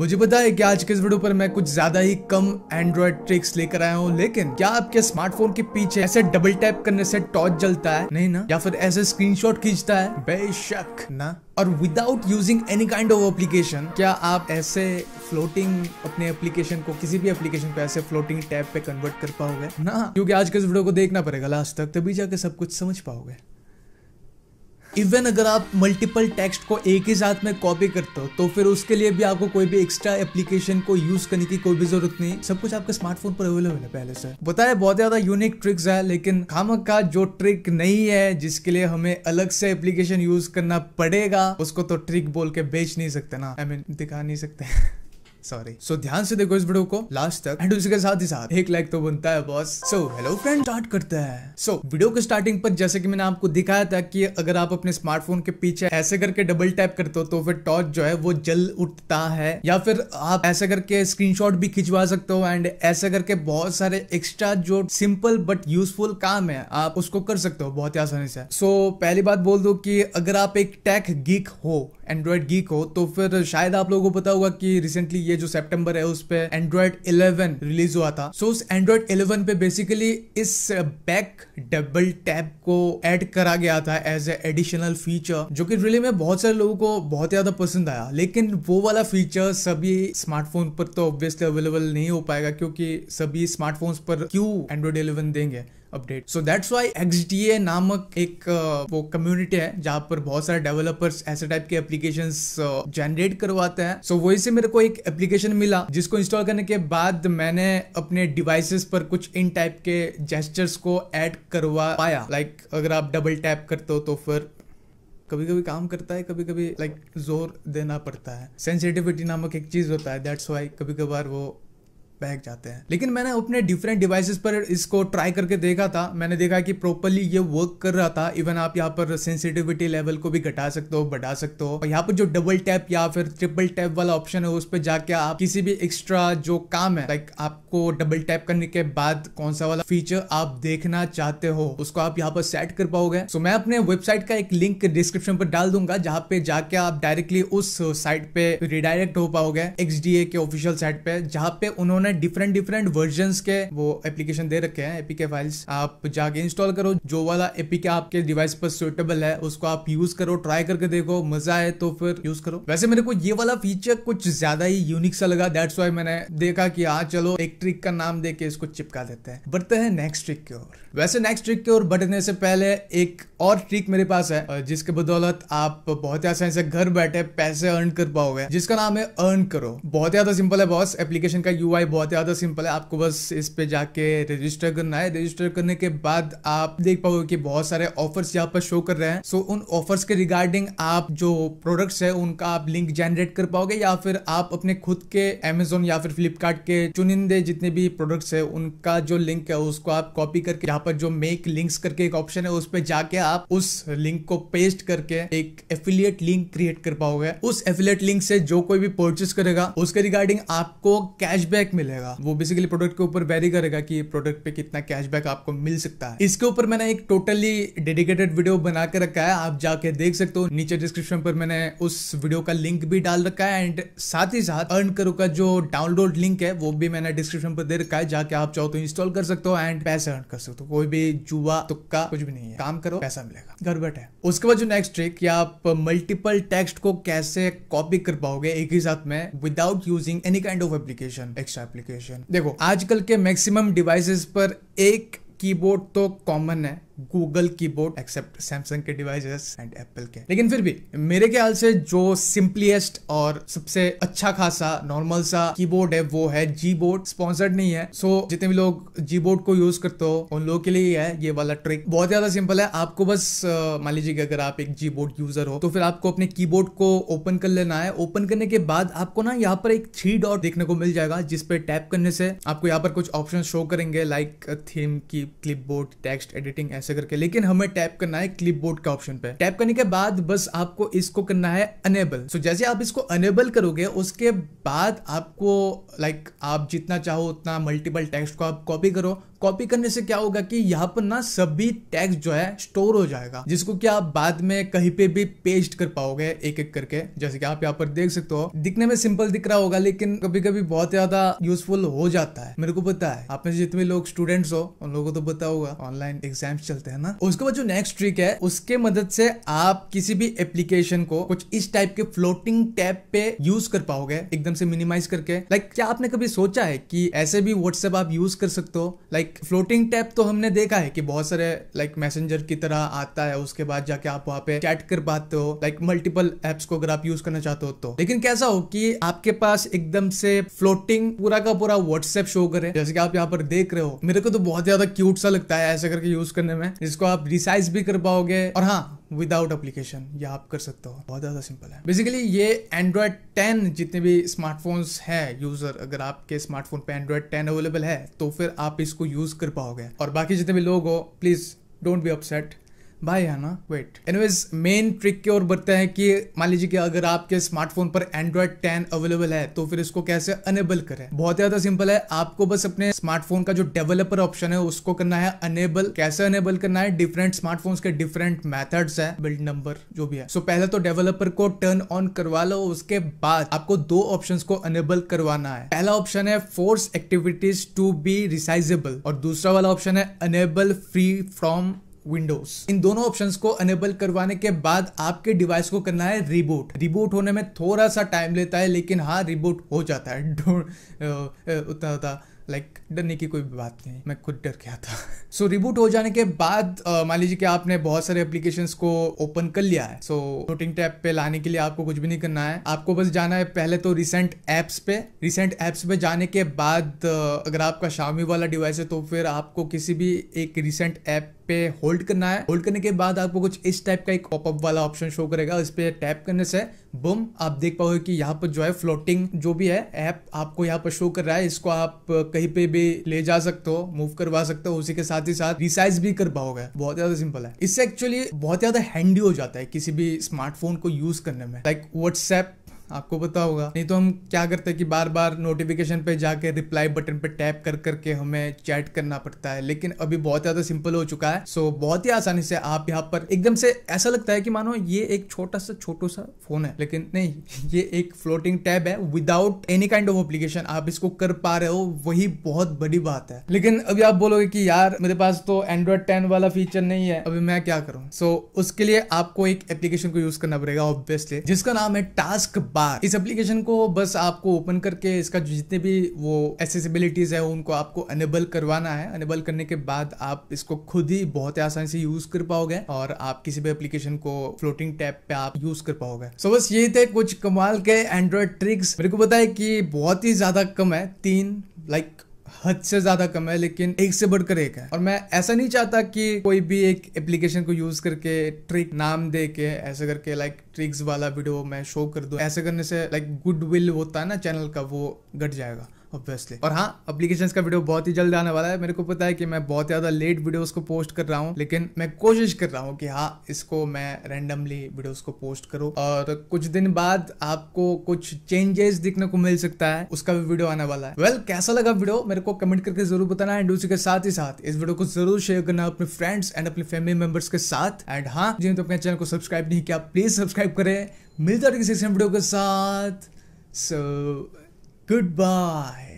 मुझे पता है कि आज के इस वीडियो पर मैं कुछ ज्यादा ही कम एंड्रॉइड ट्रिक्स लेकर आया हूँ लेकिन क्या आपके स्मार्टफोन के पीछे ऐसे डबल टैप करने से टॉर्च जलता है नहीं ना या फिर ऐसे स्क्रीनशॉट खींचता है बेशक ना और without using any kind of application क्या आप ऐसे फ्लोटिंग अपने एप्लीकेशन को किसी भी एप्लीकेशन को ऐसे फ्लोटिंग टैप पे कन्वर्ट कर पाओगे ना क्योंकि आज के इस वीडियो को देखना पड़ेगा लास्ट तक तभी जाके सब कुछ समझ पाओगे इवन अगर आप मल्टीपल टेक्स्ट को एक ही साथ में कॉपी करते हो तो फिर उसके लिए भी आपको कोई भी एक्स्ट्रा एप्लीकेशन को यूज करने की कोई भी जरूरत नहीं सब कुछ आपके स्मार्टफोन पर अवेलेबल है पहले से बताए बहुत ज्यादा यूनिक ट्रिक्स है लेकिन खाम का जो ट्रिक नहीं है जिसके लिए हमें अलग से एप्लीकेशन यूज करना पड़ेगा उसको तो ट्रिक बोल के बेच नहीं सकते ना आई I मीन mean, दिखा नहीं सकते सॉरी सो ध्यान से देखो इस वीडियो को लास्ट तक एंड उसके साथ ही साथ एक लाइक तो बनता है boss so hello friend start करते हैं सो so, वीडियो के स्टार्टिंग पर जैसे कि मैंने आपको दिखाया था कि अगर आप अपने स्मार्टफोन के पीछे ऐसे करके डबल टैप करते हो तो फिर टॉर्च जो है वो जल उठता है या फिर आप ऐसे करके स्क्रीन भी खिंचवा सकते हो एंड ऐसे करके बहुत सारे एक्स्ट्रा जो सिंपल बट यूजफुल काम है आप उसको कर सकते हो बहुत ही आसानी से सो so, पहली बात बोल दो कि अगर आप एक टैक गीक हो एंड्रॉयड गीक हो तो फिर शायद आप लोगों को पता होगा कि रिसेंटली ये है जो सेप्टेम्बर है उस पर एंड्रॉयड इलेवन रिलीज हुआ था सो so, उस एंड्रॉयड इलेवन पे बेसिकली इस बैक डबल टैप को एड करा गया था एज ए एडिशनल फीचर जो कि रियली में बहुत सारे लोगों को बहुत ज्यादा पसंद आया लेकिन वो वाला फीचर सभी स्मार्टफोन पर तो ऑब्वियसली अवेलेबल नहीं हो पाएगा क्योंकि सभी स्मार्टफोन्स पर क्यों एंड्रॉयड इलेवन देंगे update so that's why X D A नामक एक वो कम्युनिटी है जहां पर बहुत सारे डेवलपर्स ऐसे टाइप के एप्लीकेशन जनरेट करवाते हैं सो वही से मेरे को एक एप्लीकेशन मिला जिसको इंस्टॉल करने के बाद मैंने अपने डिवाइसेस पर कुछ इन टाइप के जेस्टर्स को ऐड करवा पाया लाइक like, अगर आप डबल टैप करते हो तो फिर कभी कभी काम करता है कभी कभी लाइक like, जोर देना पड़ता है सेंसिटिविटी नामक एक चीज होता है दैट्स वाई कभी कभार वो बैग जाते हैं लेकिन मैंने अपने डिफरेंट डिवाइसेस पर इसको ट्राई करके देखा था मैंने देखा कि प्रॉपरली ये वर्क कर रहा था इवन आप यहाँ पर सेंसिटिविटी लेवल को भी घटा सकते हो बढ़ा सकते हो और यहाँ पर जो डबल टैप या फिर ट्रिपल टैप वाला ऑप्शन है उस पर जाके आप किसी भी एक्स्ट्रा जो काम है लाइक आपको डबल टैप करने के बाद कौन सा वाला फीचर आप देखना चाहते हो उसको आप यहाँ पर सेट कर पाओगे सो so, मैं अपने वेबसाइट का एक लिंक डिस्क्रिप्शन पर डाल दूंगा जहाँ पे जाके आप डायरेक्टली उस साइट पे रिडायरेक्ट हो पाओगे एक्सडीए के ऑफिशियल साइट पे जहाँ पे उन्होंने उन्होंने डिफरेंट डिफरेंट वर्जन के वो एप्लीकेशन दे रखे हैं एपीके फाइल्स आप जाके इंस्टॉल करो जो वाला एपीके आपके डिवाइस पर सुटेबल है उसको आप यूज करो ट्राई करके देखो मजा आए तो फिर यूज करो वैसे मेरे को ये वाला फीचर कुछ ज्यादा ही यूनिक सा लगा दैट्स वाई मैंने देखा कि हाँ चलो एक ट्रिक का नाम दे इसको चिपका देते हैं बढ़ते हैं नेक्स्ट ट्रिक की ओर वैसे नेक्स्ट ट्रिक की ओर बढ़ने से पहले एक और ट्रिक मेरे पास है जिसके बदौलत आप बहुत ही आसानी से घर बैठे पैसे अर्न कर पाओगे जिसका नाम है अर्न करो बहुत ज्यादा सिंपल है बॉस एप्लीकेशन का यू आई बहुत ज़्यादा सिंपल है आपको बस इस पर जाके रजिस्टर करना है रजिस्टर करने के बाद आप देख पाओगे कि बहुत सारे ऑफर्स यहाँ पर शो कर रहे हैं सो उन ऑफर्स के रिगार्डिंग आप जो प्रोडक्ट्स है उनका आप लिंक जनरेट कर पाओगे या फिर आप अपने खुद के अमेजोन या फिर फ्लिपकार्ट के चुनिंदे जितने भी प्रोडक्ट्स है उनका जो लिंक है उसको आप कॉपी करके यहाँ पर जो मेक लिंक्स करके एक ऑप्शन है उस पर जाके आप उस लिंक को पेस्ट करके एक एफिलियट लिंक क्रिएट कर पाओगे उस एफिलियट लिंक से जो कोई भी परचेस करेगा उसके रिगार्डिंग आपको कैशबैक मिले मिलेगा वो बेसिकली प्रोडक्ट के ऊपर वेरी करेगा कि प्रोडक्ट पे कितना कैशबैक आपको मिल सकता है इसके ऊपर मैंने एक टोटली डेडिकेटेड वीडियो बना के रखा है आप जाके देख सकते हो नीचे डिस्क्रिप्शन पर मैंने उस वीडियो का लिंक भी डाल रखा है एंड साथ ही साथ अर्न करो का जो डाउनलोड लिंक है वो भी मैंने डिस्क्रिप्शन पर दे रखा है जाके आप चाहो तो इंस्टॉल कर सकते हो एंड पैसे अर्न कर सकते हो कोई भी जुआ तुक्का कुछ भी नहीं है काम करो पैसा मिलेगा घर बैठे उसके बाद जो नेक्स्ट ट्रिक आप मल्टीपल टेक्स्ट को कैसे कॉपी कर पाओगे एक ही साथ में without using any kind of application extra application देखो आजकल के मैक्सिमम डिवाइसेस पर एक कीबोर्ड तो कॉमन है गूगल कीबोर्ड एक्सेप्ट सैमसंग के डिवाइसेस एंड एप्पल के लेकिन फिर भी मेरे ख्याल से जो सिंपलीस्ट और सबसे अच्छा खासा नॉर्मल सा कीबोर्ड है वो है जी बोर्ड स्पॉन्सर्ड नहीं है सो so, जितने भी लोग जी बोर्ड को यूज करते हो उन लोगों के लिए है ये वाला ट्रिक बहुत ज्यादा सिंपल है आपको बस मान लीजिए अगर आप एक जी बोर्ड यूजर हो तो फिर आपको अपने बोर्ड को ओपन कर लेना है ओपन करने के बाद आपको ना यहाँ पर एक थ्री डॉट देखने को मिल जाएगा जिसपे टैप करने से आपको यहाँ पर कुछ ऑप्शन शो करेंगे लाइक थीम की क्लिप बोर्ड टेक्स्ट एडिटिंग ऐसे करके लेकिन हमें टैप करना है क्लिप बोर्ड के ऑप्शन पे टैप करने के बाद बस आपको इसको करना है अनेबल सो so, जैसे आप इसको अनेबल करोगे उसके बाद आपको लाइक like, आप जितना चाहो उतना मल्टीपल टेक्स्ट को आप कॉपी करो कॉपी करने से क्या होगा कि यहाँ पर ना सभी टेक्स्ट जो है स्टोर हो जाएगा जिसको कि आप बाद में कहीं पे भी पेस्ट कर पाओगे एक एक करके जैसे कि आप यहाँ पर देख सकते हो दिखने में सिंपल दिख रहा होगा लेकिन कभी कभी बहुत ज्यादा यूजफुल हो जाता है मेरे को पता है आप में से जितने लोग स्टूडेंट्स हो उन लोगों को तो पता होगा ऑनलाइन एग्जाम्स चलते हैं ना उसके बाद जो नेक्स्ट ट्रिक है उसके मदद से आप किसी भी एप्लीकेशन को कुछ इस टाइप के फ्लोटिंग टैब पे यूज कर पाओगे एकदम से मिनिमाइज करके लाइक क्या आपने कभी सोचा है कि ऐसे भी व्हाट्सएप आप यूज कर सकते हो लाइक लाइक फ्लोटिंग टैप तो हमने देखा है कि बहुत सारे लाइक like, मैसेंजर की तरह आता है उसके बाद जाके आप वहाँ पे चैट कर पाते हो लाइक मल्टीपल एप्स को अगर आप यूज करना चाहते हो तो लेकिन कैसा हो कि आपके पास एकदम से फ्लोटिंग पूरा का पूरा व्हाट्सएप शो करे जैसे कि आप यहाँ पर देख रहे हो मेरे को तो बहुत ज्यादा क्यूट सा लगता है ऐसे करके यूज करने में जिसको आप रिसाइज भी कर पाओगे और हाँ विदाउट एप्लीकेशन या आप कर सकते हो बहुत ज़्यादा सिंपल है बेसिकली ये एंड्रॉयड टेन जितने भी स्मार्टफोन्स हैं यूज़र अगर आपके स्मार्टफोन पे एंड्रॉयड टेन अवेलेबल है तो फिर आप इसको यूज़ कर पाओगे और बाकी जितने भी लोग हो प्लीज़ डोंट बी अपसेट भाई है ना वेट एनीवेज मेन ट्रिक की ओर बढ़ते हैं कि मान लीजिए कि अगर आपके स्मार्टफोन पर एंड्रॉइड टेन अवेलेबल है तो फिर इसको कैसे अनेबल करें बहुत ज्यादा सिंपल है आपको बस अपने स्मार्टफोन का जो डेवलपर ऑप्शन है उसको करना है अनेबल कैसे अनेबल करना है डिफरेंट स्मार्टफोन के डिफरेंट मैथड है बिल्ड नंबर जो भी है सो so, पहले तो डेवलपर को टर्न ऑन करवा लो उसके बाद आपको दो ऑप्शन को अनेबल करवाना है पहला ऑप्शन है force activities to be resizable और दूसरा वाला ऑप्शन है अनेबल फ्री फ्रॉम विंडोज इन दोनों ऑप्शन को अनेबल करवाने के बाद आपके डिवाइस को करना है रिबूट रिबूट होने में थोड़ा सा टाइम लेता है लेकिन हाँ रिबूट हो जाता है uh, uh, उतना लाइक like, डरने की कोई बात नहीं मैं खुद डर गया था सो so, रिबूट हो जाने के बाद uh, मान लीजिए कि आपने बहुत सारे एप्लीकेशंस को ओपन कर लिया है सो नोटिंग टैब पे लाने के लिए आपको कुछ भी नहीं करना है आपको बस जाना है पहले तो रिसेंट एप्स पे रिसेंट एप्स पे जाने के बाद अगर आपका शामी वाला डिवाइस है तो फिर आपको किसी भी एक रिसेंट ऐप पे होल्ड करना है होल्ड करने के बाद आपको कुछ इस टाइप का एक पॉपअप वाला ऑप्शन शो करेगा इस पे टैप करने से बुम आप देख पाओगे कि यहाँ पर जो है फ्लोटिंग जो भी है ऐप आपको यहाँ पर शो कर रहा है इसको आप कहीं पे भी ले जा सकते हो मूव करवा सकते हो उसी के साथ ही साथ रिसाइज भी कर पाओगे बहुत ज्यादा सिंपल है इससे एक्चुअली बहुत ज्यादा हैंडी हो जाता है किसी भी स्मार्टफोन को यूज करने में लाइक व्हाट्सएप आपको पता होगा नहीं तो हम क्या करते हैं कि बार बार नोटिफिकेशन पे जाके रिप्लाई बटन पे टैप कर करके हमें चैट करना पड़ता है लेकिन अभी बहुत ज़्यादा सिंपल हो चुका है सो बहुत ही आसानी से आप यहाँ पर एकदम से ऐसा लगता है कि मानो ये एक छोटा सा छोटो सा फोन है लेकिन नहीं ये एक फ्लोटिंग टैब है without any kind of application आप इसको कर पा रहे हो वही बहुत बड़ी बात है लेकिन अभी आप बोलोगे की यार मेरे पास तो एंड्रॉयड टेन वाला फीचर नहीं है अभी मैं क्या करूँ सो so, उसके लिए आपको एक एप्लीकेशन को यूज करना पड़ेगा ऑब्वियसली जिसका नाम है टास्क बार इस एप्लीकेशन को बस आपको ओपन करके इसका जितने भी वो एसेसिबिलिटीज है उनको आपको अनेबल करवाना है अनेबल करने के बाद आप इसको खुद ही बहुत आसानी से यूज कर पाओगे और आप किसी भी एप्लीकेशन को फ्लोटिंग टैप पे आप यूज कर पाओगे सो so बस यही थे कुछ कमाल के एंड्रॉयड ट्रिक्स मेरे को बताया कि बहुत ही ज्यादा कम है तीन लाइक like, हद से ज्यादा कम है लेकिन एक से बढ़कर एक है और मैं ऐसा नहीं चाहता कि कोई भी एक एप्लीकेशन को यूज करके ट्रिक नाम दे के ऐसे करके लाइक ट्रिक्स वाला वीडियो मैं शो कर दूं ऐसे करने से लाइक गुडविल होता है ना चैनल का वो घट जाएगा ऑब्वियसली और हाँ अप्लीकेशन का वीडियो बहुत ही जल्द आने वाला है मेरे को पता है कि मैं बहुत ज्यादा लेट वीडियोस को पोस्ट कर रहा हूँ लेकिन मैं कोशिश कर रहा हूँ कि हाँ इसको मैं रेंडमली वीडियोस को पोस्ट करूँ और कुछ दिन बाद आपको कुछ चेंजेस दिखने को मिल सकता है उसका भी वीडियो आने वाला है वेल well, कैसा लगा वीडियो मेरे को कमेंट करके जरूर बताना एंड उसी के साथ ही साथ इस वीडियो को जरूर शेयर करना अपने फ्रेंड्स एंड अपने फैमिली मेंबर्स के साथ एंड हाँ जिन्हें तो अपने चैनल को सब्सक्राइब नहीं किया प्लीज सब्सक्राइब करें मिलता है किसी वीडियो के साथ सो so, Goodbye.